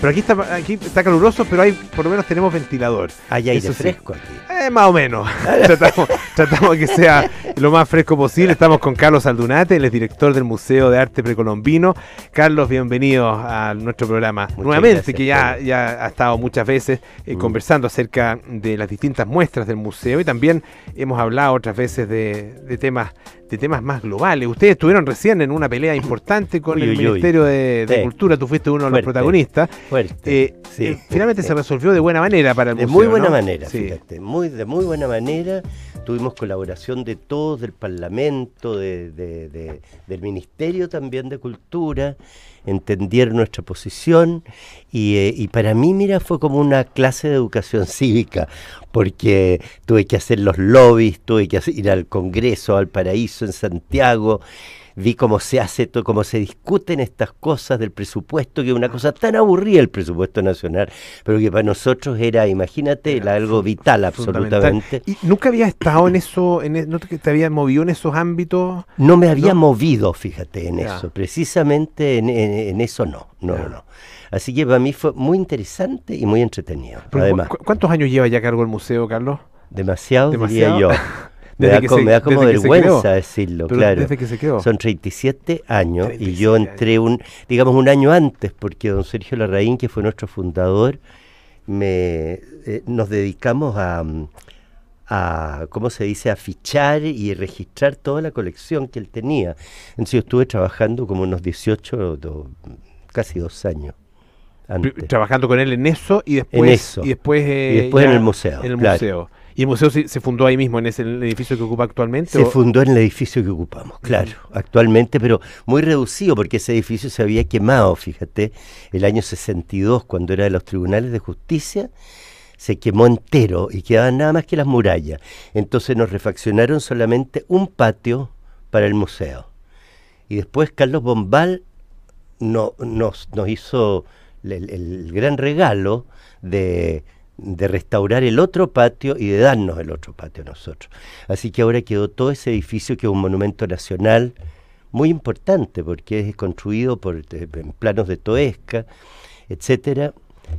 Pero aquí está, aquí está caluroso, pero hay, por lo menos tenemos ventilador. Hay aire fresco aquí. Eh, más o menos. tratamos, tratamos, que sea lo más fresco posible. Estamos con Carlos Aldunate, el director del Museo de Arte Precolombino. Carlos, bienvenido a nuestro programa. Nuevamente, que ya, ya, ha estado muchas veces eh, mm. conversando acerca de las distintas muestras del museo y también hemos hablado otras veces de, temas de temas más globales. Ustedes estuvieron recién en una pelea importante con el Ministerio de, Cultura, tú fuiste uno de los protagonistas. Fuerte, eh, eh, finalmente se resolvió de buena manera para el de museo. De muy buena manera, fíjate, muy de muy buena manera. Tuvimos colaboración de todos, del Parlamento, del Ministerio también de Cultura, entendieron nuestra posición eh, y, para mí, mira, fue como una clase de educación cívica, porque tuve que hacer los lobbies, tuve que ir al Congreso, al Paraíso en Santiago vi cómo se hace, todo, cómo se discuten estas cosas del presupuesto, que es una cosa tan aburrida el presupuesto nacional, pero que para nosotros era, imagínate, algo vital absolutamente. ¿Y nunca había estado en eso, en e, no te, había movido en esos ámbitos? No me había movido, fíjate, en eso, precisamente en, eso no, no, no. Así que para mí fue muy interesante y muy entretenido. además. ¿Cuántos años lleva ya a cargo el museo, Carlos? Demasiado, ¿Demasiado? yo. me, da, como vergüenza decirlo, claro. Son 37 años y yo entré un, digamos, un año antes, porque don Sergio Larraín, que fue nuestro fundador, me, eh, nos dedicamos a, a, ¿cómo se dice?, a fichar y registrar toda la colección que él tenía. Entonces yo estuve trabajando como unos 18, casi dos años. Trabajando con él en eso y después. En eh, Y después, en el museo. ¿Y el museo se, fundó ahí mismo, en ese el edificio que ocupa actualmente? Se fundó en el edificio que ocupamos, claro, actualmente, pero muy reducido porque ese edificio se había quemado, fíjate, el año 62, cuando era de los tribunales de justicia, se quemó entero y quedaban nada más que las murallas. Entonces nos refaccionaron solamente un patio para el museo. Y después Carlos Bombal nos hizo el, gran regalo de, restaurar el otro patio y de darnos el otro patio a nosotros. Así que ahora quedó todo ese edificio que es un monumento nacional muy importante porque es construido por, eh, en planos de Toesca, etcétera,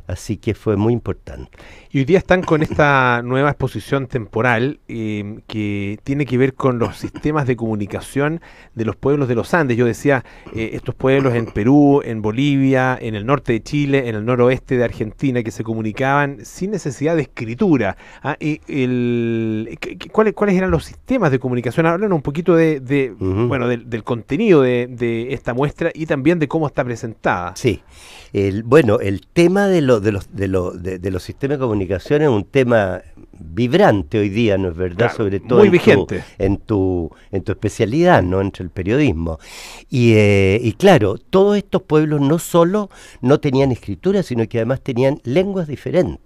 Así que fue muy importante. Y hoy día están con esta nueva exposición temporal em, que tiene que ver con los sistemas de comunicación de los pueblos de los Andes. Yo decía, eh, estos pueblos en Perú, en Bolivia, en el norte de Chile, en el noroeste de Argentina, que se comunicaban sin necesidad de escritura. Ah, y el, ¿cuáles, ¿Cuáles eran los sistemas de comunicación? Hablan un poquito de, de bueno, del, contenido de, esta muestra y también de cómo está presentada. Sí. El, bueno, el tema de de, lo, de, los, de, los sistemas de comunicación es un tema vibrante hoy día, ¿no es verdad? Sobre todo muy en, vigente. Tu, en, tu, especialidad, ¿no? Entre el periodismo. Eh, y, claro, todos estos pueblos no solo no tenían escritura, sino que además tenían lenguas diferentes.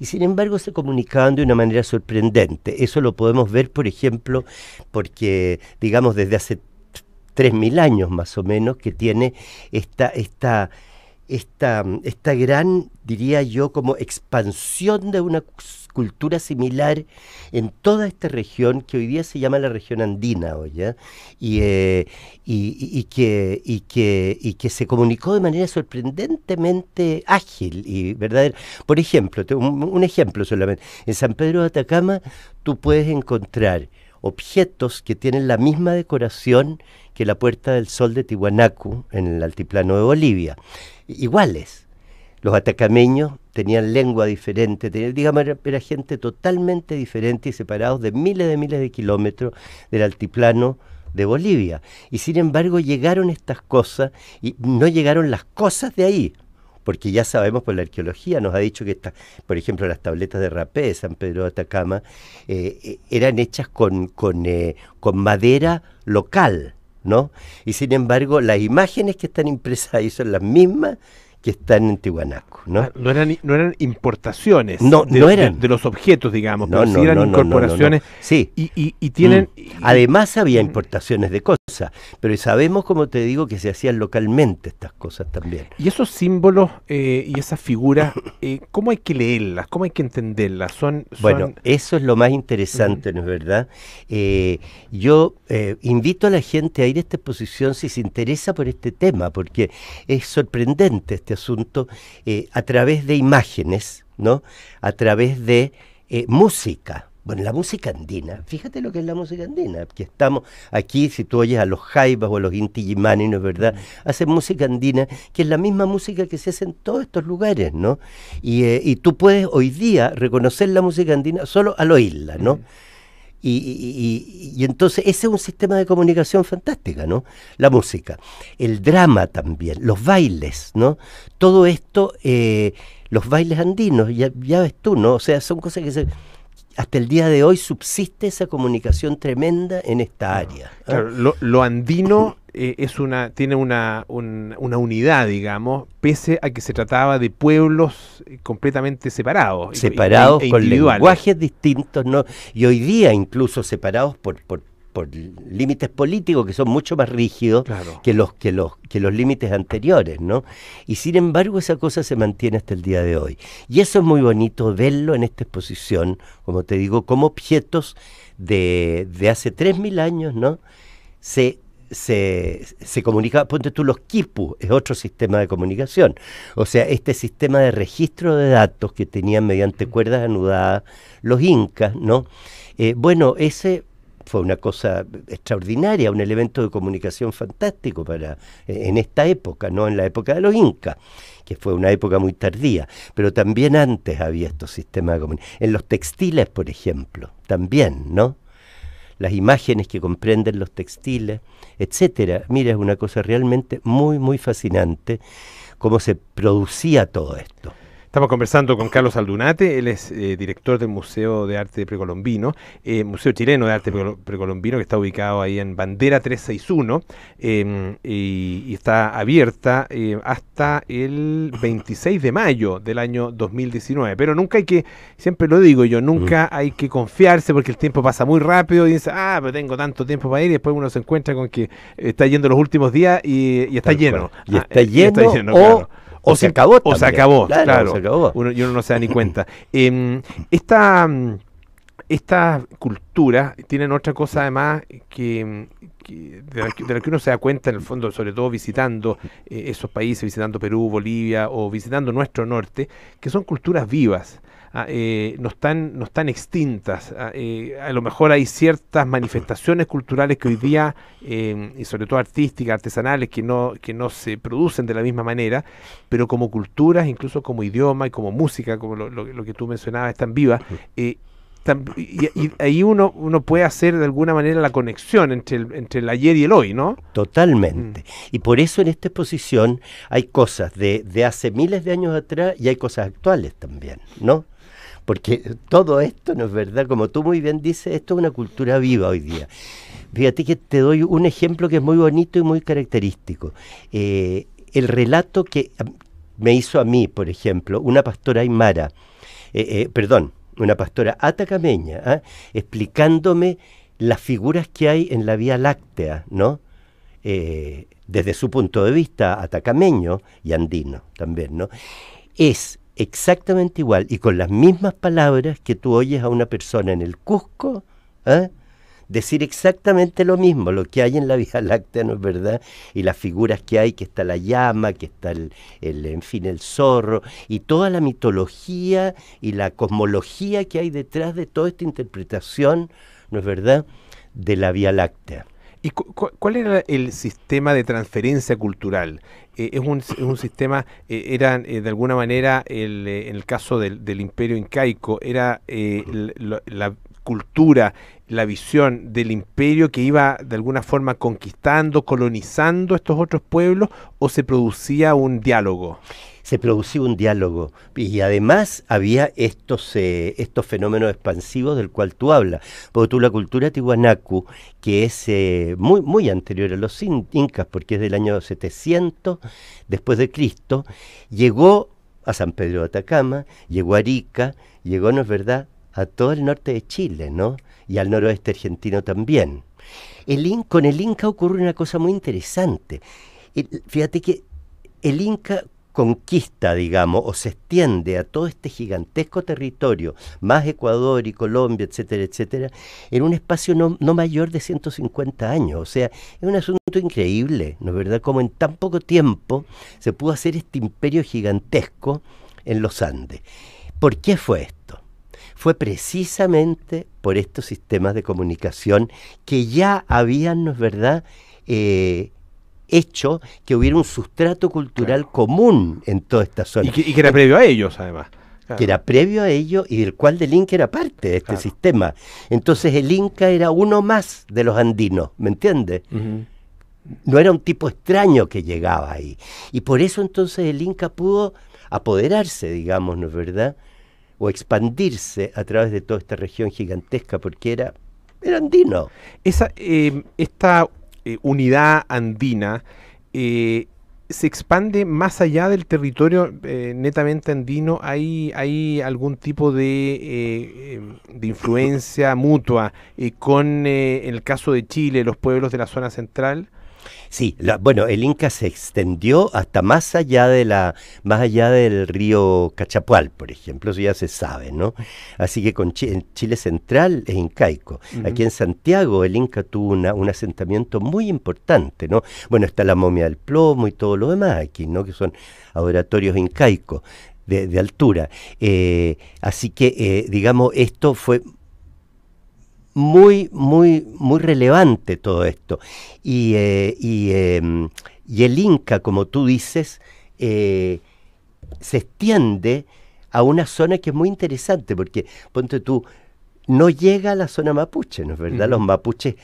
Y sin embargo se comunicaban de una manera sorprendente. Eso lo podemos ver, por ejemplo, porque, digamos, desde hace 3.000 años más o menos que tiene esta, esta esta, esta gran, diría yo, como expansión de una cultura similar en toda esta región que hoy día se llama la región andina, ¿oye? Y, eh, que, y, que, y que se comunicó de manera sorprendentemente ágil y verdadera. Por ejemplo, un ejemplo solamente, en San Pedro de Atacama tú puedes encontrar objetos que tienen la misma decoración que la Puerta del Sol de Tihuanacu en el altiplano de Bolivia. Iguales. Los atacameños tenían lengua diferente, tenían, digamos, era, gente totalmente diferente y separados de miles de miles de kilómetros del altiplano de Bolivia. Y sin embargo llegaron estas cosas y no llegaron las cosas de ahí, porque ya sabemos por pues, la arqueología, nos ha dicho que, está por ejemplo, las tabletas de rapé de San Pedro de Atacama eh, eh, eran hechas con, eh, con madera local, ¿no? Y sin embargo, las imágenes que están impresas ahí son las mismas que están en Tihuanaco. ¿no? Ah, no, eran, no eran importaciones no, de, eran. De, los objetos, digamos, no, pero sí eran incorporaciones. Sí. Y, y, y tienen. Mm. Además había importaciones de cosas, pero sabemos, como te digo, que se hacían localmente estas cosas también. Y esos símbolos eh, y esas figuras, eh, ¿cómo hay que leerlas? ¿Cómo hay que entenderlas? Son, Bueno, eso es lo más interesante, ¿no es verdad? Eh, yo invito a la gente a ir a esta exposición si se interesa por este tema, porque es sorprendente este este asunto eh, a través de imágenes, ¿no? A través de eh, música. Bueno, la música andina, fíjate lo que es la música andina, que estamos aquí, si tú oyes a los jaibas o a los intijimani, ¿no es verdad? Mm. Hacen música andina, que es la misma música que se hace en todos estos lugares, ¿no? Y, eh, tú puedes hoy día reconocer la música andina solo al oírla, ¿no? Y, y, entonces ese es un sistema de comunicación fantástica, ¿no? La música, el drama también, los bailes, ¿no? Todo esto, eh, los bailes andinos, ya, ves tú, ¿no? O sea, son cosas que hasta el día de hoy subsiste esa comunicación tremenda en esta área. ¿ah? lo, lo, andino eh, es una, tiene una, una, unidad, digamos, pese a que se trataba de pueblos eh, completamente separados. Separados por e con lenguajes distintos, ¿no? Y hoy día incluso separados por, por, límites políticos que son mucho más rígidos que los que los que los límites anteriores, ¿no? Y sin embargo esa cosa se mantiene hasta el día de hoy. Y eso es muy bonito verlo en esta exposición, como te digo, como objetos de, de hace 3.000 años, ¿no? Se se, se comunicaba, ponte tú los quipus, es otro sistema de comunicación. O sea, este sistema de registro de datos que tenían mediante cuerdas anudadas los incas, ¿no? Eh, bueno, ese fue una cosa extraordinaria, un elemento de comunicación fantástico para e, en esta época, no en la época de los incas, que fue una época muy tardía, pero también antes había estos sistemas de comunicación. En los textiles, por ejemplo, también, ¿no? las imágenes que comprenden los textiles, etcétera. Mira, es una cosa realmente muy, muy fascinante cómo se producía todo esto. Estamos conversando con Carlos Aldunate, él es eh, director del Museo de Arte Precolombino, eh, Museo Chileno de Arte Precolombino, que está ubicado ahí en Bandera 361 eh, em, y, está abierta eh, hasta el 26 de mayo del año 2019. Pero nunca hay que, siempre lo digo yo, nunca mm. hay que confiarse porque el tiempo pasa muy rápido y dice, ah, pero tengo tanto tiempo para ir y después uno se encuentra con que eh, está yendo los últimos días y, está, lleno. Ah, y, está lleno. O, se, acabó. O se acabó, claro. Uno, y uno no se da ni cuenta. Em, esta, cultura culturas tienen otra cosa además que, de, la que, uno se da cuenta en el fondo, sobre todo visitando eh, esos países, visitando Perú, Bolivia o visitando nuestro norte, que son culturas vivas. Ah, eh, no, están, no están extintas. Ah, eh, a lo mejor hay ciertas manifestaciones culturales que hoy día, em, y sobre todo artísticas, artesanales, que no, que no se producen de la misma manera, pero como culturas, incluso como idioma y como música, como lo, que tú mencionabas, están vivas. Eh, y, ahí uno, uno puede hacer de alguna manera la conexión entre el, entre el ayer y el hoy, ¿no? Totalmente. Mm. Y por eso en esta exposición hay cosas de hace miles de años atrás y hay cosas actuales también, ¿no? porque todo esto no es verdad, como tú muy bien dices, esto es una cultura viva hoy día. Fíjate que te doy un ejemplo que es muy bonito y muy característico. Eh, el relato que ah, me hizo a mí, por ejemplo, una pastora aymara, eh, eh, perdón, una pastora atacameña, ¿ah? explicándome las figuras que hay en la Vía Láctea, ¿no? desde su punto de vista atacameño y andino también, ¿no? Es exactamente igual y con las mismas palabras que tú oyes a una persona en el Cusco ¿eh? decir exactamente lo mismo, lo que hay en la Vía Láctea, ¿no es verdad? Y las figuras que hay, que está la llama, que está el, en fin, el zorro, y toda la mitología y la cosmología que hay detrás de toda esta interpretación, ¿no es verdad?, de la Vía Láctea. ¿Y cuál era el sistema de transferencia cultural? Eh, es, un, es, un, sistema, eh, era eh, de alguna manera, el, en el caso del, imperio incaico, era la, la cultura, la visión del imperio que iba de alguna forma conquistando, colonizando estos otros pueblos, o se producía un diálogo? se producía un diálogo y además había estos, eh, estos fenómenos expansivos del cual tú hablas. Porque tú la cultura Tihuanacu, que es eh, muy, muy anterior a los incas, porque es del año 700 después de Cristo, llegó a San Pedro de Atacama, llegó a Arica, llegó, no es verdad, a todo el norte de Chile, ¿no? Y al noroeste argentino también. El con el Inca ocurre una cosa muy interesante. fíjate que el Inca conquista, digamos, o se extiende a todo este gigantesco territorio, más Ecuador y Colombia, etcétera, etcétera, en un espacio no, mayor de 150 años. O sea, es un asunto increíble, ¿no es verdad? Como en tan poco tiempo se pudo hacer este imperio gigantesco en los Andes. ¿Por qué fue esto? Fue precisamente por estos sistemas de comunicación que ya habían, ¿no es verdad?, eh, hecho que hubiera un sustrato cultural común en toda esta zona. Y que, era previo a ellos, además. que era previo a ellos y del cual del Inca era parte de este sistema. Entonces el Inca era uno más de los andinos, ¿me entiendes? No era un tipo extraño que llegaba ahí. Y por eso entonces el Inca pudo apoderarse, digamos, ¿no es verdad? O expandirse a través de toda esta región gigantesca, porque era, era andino. Esa, eh, esta eh, unidad andina eh, se expande más allá del territorio eh, netamente andino? ¿Hay, ¿Hay algún tipo de, de influencia mutua con el caso de Chile, los pueblos de la zona central? Sí, la, bueno, el Inca se extendió hasta más allá de la, más allá del río Cachapual, por ejemplo, eso ya se sabe, ¿no? Así que con Chile, central es incaico. Aquí en Santiago el Inca tuvo una, un asentamiento muy importante, ¿no? Bueno, está la momia del plomo y todo lo demás aquí, ¿no? Que son adoratorios incaicos. De, altura. Eh, así que, eh, digamos, esto fue muy, muy, muy relevante todo esto. Y, eh, em, y, el Inca, como tú dices, eh, se extiende a una zona que es muy interesante, porque ponte tú, no llega a la zona mapuche, ¿no es verdad? Los mapuches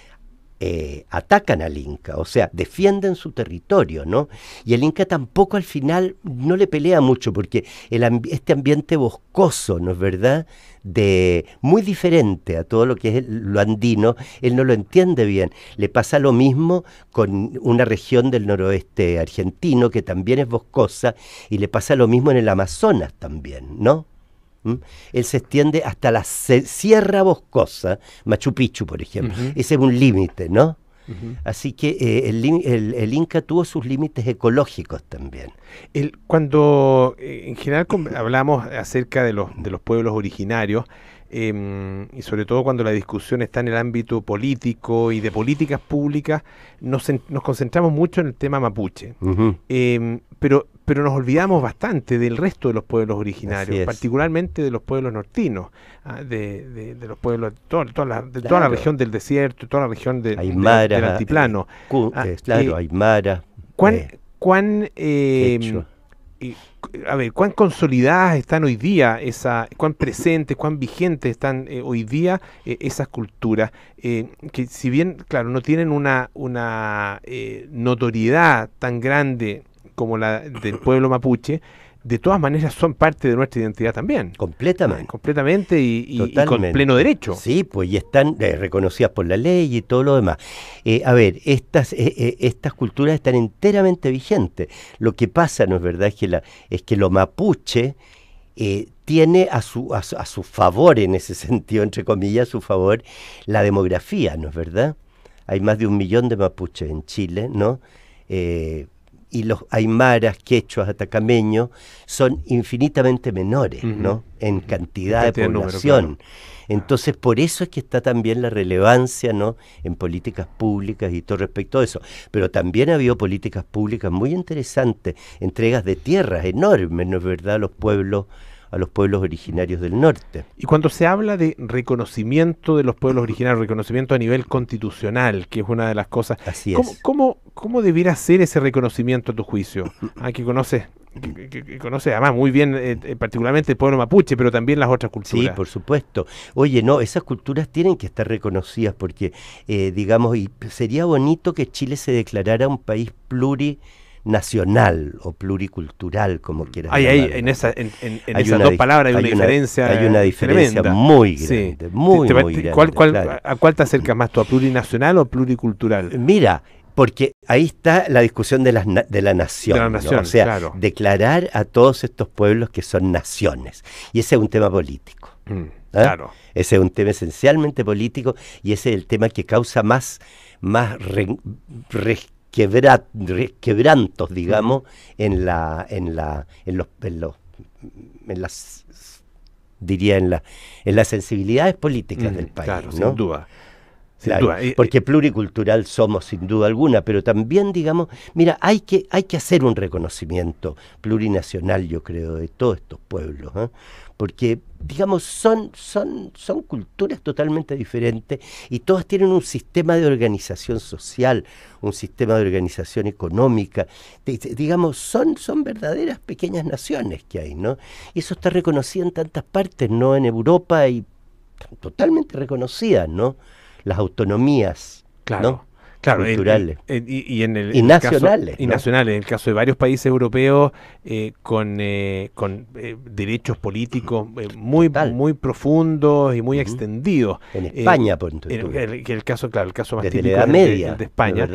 eh, atacan al Inca, o sea, defienden su territorio, ¿no? Y el Inca tampoco al final no le pelea mucho porque este ambiente boscoso, ¿no es verdad? De muy diferente a todo lo que es lo andino, él no lo entiende bien. Le pasa lo mismo con una región del noroeste argentino que también es boscosa y le pasa lo mismo en el Amazonas también, ¿no? Él se extiende hasta la Sierra Boscosa, Machu Picchu, por ejemplo. Ese es un límite, ¿no? Así que eh, el, Inca tuvo sus límites ecológicos también. cuando eh, en general hablamos acerca de los, de los pueblos originarios, em, y sobre todo cuando la discusión está en el ámbito político y de políticas públicas, nos, concentramos mucho en el tema mapuche. Em, pero pero nos olvidamos bastante del resto de los pueblos originarios, particularmente de los pueblos nortinos, ah, de, los pueblos de, toda, la, de la región del desierto, toda la región del ah, altiplano. Ah, eh, claro, Aymara. ¿Cuán, eh, eh, a ver, cuán consolidadas están hoy día, esa, cuán presentes, cuán vigentes están hoy día esas culturas, que si bien, claro, no tienen una, una notoriedad tan grande como la del pueblo mapuche, de todas maneras son parte de nuestra identidad también. Completamente. Ah, completamente y, con pleno derecho. Sí, pues y están eh, reconocidas por la ley y todo lo demás. Eh, a ver, estas, eh, estas culturas están enteramente vigentes. Lo que pasa, ¿no es verdad? Es que, la, es que lo mapuche tiene a su, a, su, favor, en ese sentido, entre comillas, a su favor, la demografía, ¿no es verdad? Hay más de un millón de mapuches en Chile, ¿no? y los aymaras, quechuas, atacameños son infinitamente menores, ¿no? En cantidad, de población. Entonces, por eso es que está también la relevancia, ¿no? En políticas públicas y todo respecto a eso. Pero también ha habido políticas públicas muy interesantes, entregas de tierras enormes, ¿no es verdad? Los pueblos a los pueblos originarios del norte. Y cuando se habla de reconocimiento de los pueblos originarios, reconocimiento a nivel constitucional, que es una de las cosas, Así es. ¿cómo, cómo, debiera ser ese reconocimiento a tu juicio? hay ah, que conoces que, conoce además muy bien eh, eh, particularmente el pueblo mapuche, pero también las otras culturas. Sí, por supuesto. Oye, no, esas culturas tienen que estar reconocidas porque, eh, digamos, y sería bonito que Chile se declarara un país pluri nacional o pluricultural, como mm. quieras hay, Hay, en, esa, dos palabras hay, una, diferencia Hay una diferencia muy grande, ¿A cuál te acercas más tú, a plurinacional o pluricultural? Mira, porque ahí está la discusión de, las, de la nación. De la nación O sea, declarar a todos estos pueblos que son naciones. Y ese es un tema político. Mm, ¿eh? Claro. Ese es un tema esencialmente político y ese es el tema que causa más más quebrantos, digamos, en la, en la, en los, en en las diría en la, en las sensibilidades políticas del país. sin duda. Porque pluricultural somos sin duda alguna, pero también digamos, mira, hay que, hay que hacer un reconocimiento plurinacional, yo creo, de todos estos pueblos. ¿eh? porque digamos, son, son, son culturas totalmente diferentes y todas tienen un sistema de organización social, un sistema de organización económica. digamos, son, son verdaderas pequeñas naciones que hay, ¿no? Y eso está reconocido en tantas partes, ¿no? En Europa y totalmente reconocidas, ¿no? Las autonomías. Claro. ¿no? culturales. y, en el, nacionales. Y nacionales, en el caso de varios países europeos eh, con, eh, con eh, derechos políticos muy, muy profundos y muy extendidos. En España, por ejemplo. El, el, caso, claro, el caso más típico de, España.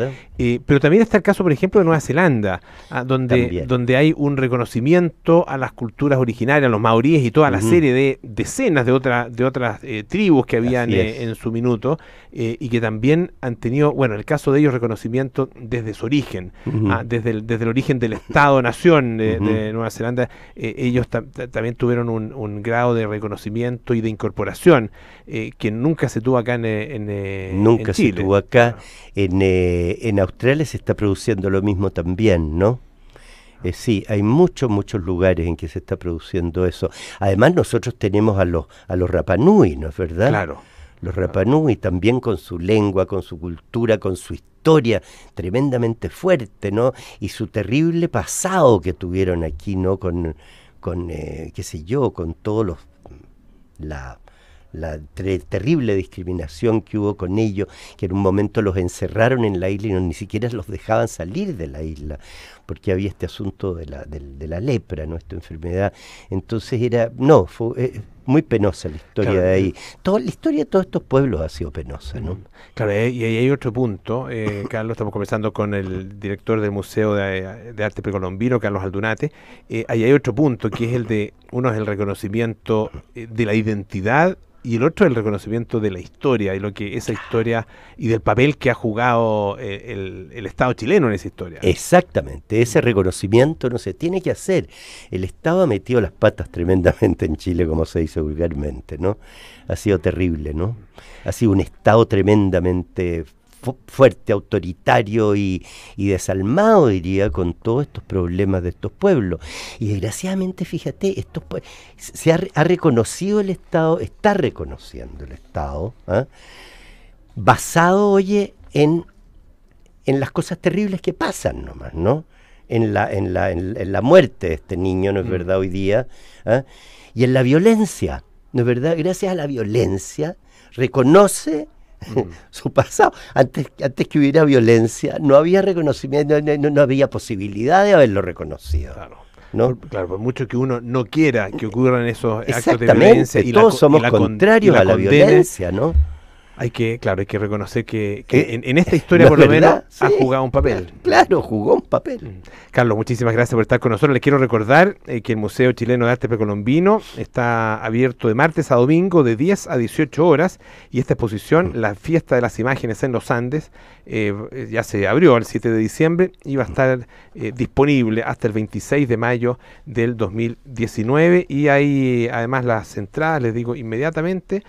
pero también está el caso, por ejemplo, de Nueva Zelanda, ah, donde, donde hay un reconocimiento a las culturas originarias, a los maoríes y toda la serie de decenas de, otra, de otras tribus que habían en su minuto y que también han tenido, bueno, el caso de ellos reconocimiento desde su origen, ah, desde, el, desde el origen del Estado-Nación de, Nueva Zelanda, eh, ellos también tuvieron un, grado de reconocimiento y de incorporación eh, que nunca se tuvo acá en, eh, en Nunca se tuvo acá. En, en Australia se está produciendo lo mismo también, ¿no? sí, hay muchos, muchos lugares en que se está produciendo eso. Además, nosotros tenemos a los, a los Rapanui, ¿no es verdad? Claro. Los y también con su lengua, con su cultura, con su historia tremendamente fuerte, ¿no? Y su terrible pasado que tuvieron aquí, ¿no? Con, con eh, qué sé yo, con todos los... La, terrible discriminación que hubo con ellos, que en un momento los encerraron en la isla y no, ni siquiera los dejaban salir de la isla, porque había este asunto de la, la lepra, ¿no? esta enfermedad. Entonces era, no, fue, eh, muy penosa la historia de ahí. Toda la historia de todos estos pueblos ha sido penosa, Claro, eh, y ahí hay otro punto. Eh, Carlos, estamos conversando con el director del Museo de, Arte Precolombino, Carlos Aldunate. Eh, ahí hay otro punto, que es el de, uno es el reconocimiento eh, de la identidad y el otro el reconocimiento de la historia y lo que esa historia y del papel que ha jugado eh, el, el, Estado chileno en esa historia. Exactamente, ese mm. reconocimiento no se tiene que hacer. El Estado ha metido las patas tremendamente en Chile, como se dice vulgarmente, ¿no? Ha sido terrible, ¿no? Ha sido un Estado tremendamente fuerte, autoritario y, desalmado, diría, con todos estos problemas de estos pueblos. Y desgraciadamente, fíjate, estos se ha, reconocido el Estado, está reconociendo el Estado, ¿ah? basado, oye, en, en las cosas terribles que pasan nomás, ¿no? En la, en la, en, la muerte de este niño, ¿no es mm. verdad? Hoy día, ¿ah? y en la violencia, ¿no es verdad? Gracias a la violencia reconoce Mm. su pasado. Antes, antes que hubiera violencia, no había reconocimiento, no, había posibilidad de haberlo reconocido. Claro. Claro, por mucho que uno no quiera que ocurran esos actos de violencia y todos somos contrarios a la violencia, ¿no? hay que, claro, hay que reconocer que, eh, en, esta historia, por lo menos, ha jugado un papel. Claro, jugó un papel. Mm. Carlos, muchísimas gracias por estar con nosotros. Les quiero recordar eh, que el Museo Chileno de Arte Precolombino está abierto de martes a domingo de 10 a 18 horas y esta exposición, La Fiesta de las Imágenes en los Andes, eh, ya se abrió el 7 de diciembre y va a estar disponible hasta el 26 de mayo del 2019 y hay además las entradas, les digo inmediatamente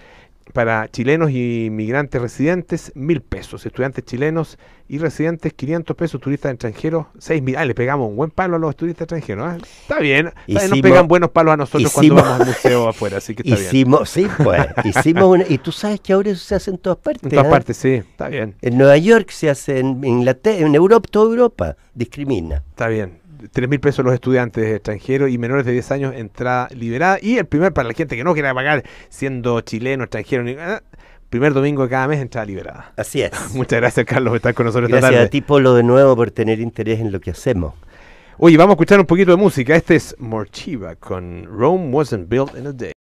para chilenos y migrantes residentes, mil pesos. Estudiantes chilenos y residentes, 500 pesos. Turistas extranjeros, seis mil. Ah, le pegamos un buen palo a los turistas extranjeros. ¿eh? Está bien. y nos pegan buenos palos a nosotros cuando vamos al museo afuera, así que está hicimos, Sí, pues. Hicimos y tú sabes que ahora eso se hace en todas partes. En todas ¿eh? partes, sí. Está bien. En Nueva York se hace, en Inglaterra, en Europa, toda Europa discrimina. Está bien. 3 mil pesos los estudiantes extranjeros y menores de 10 años entrada liberada. Y el primer, para la gente que no quiera pagar siendo chileno, extranjero, primer domingo de cada mes entrada liberada. Así es. Muchas gracias, Carlos, por estar con nosotros gracias esta tarde. Gracias a ti, Polo, de nuevo por tener interés en lo que hacemos. Oye, vamos a escuchar un poquito de música. Este es Morchiva con Rome Wasn't Built in a Day.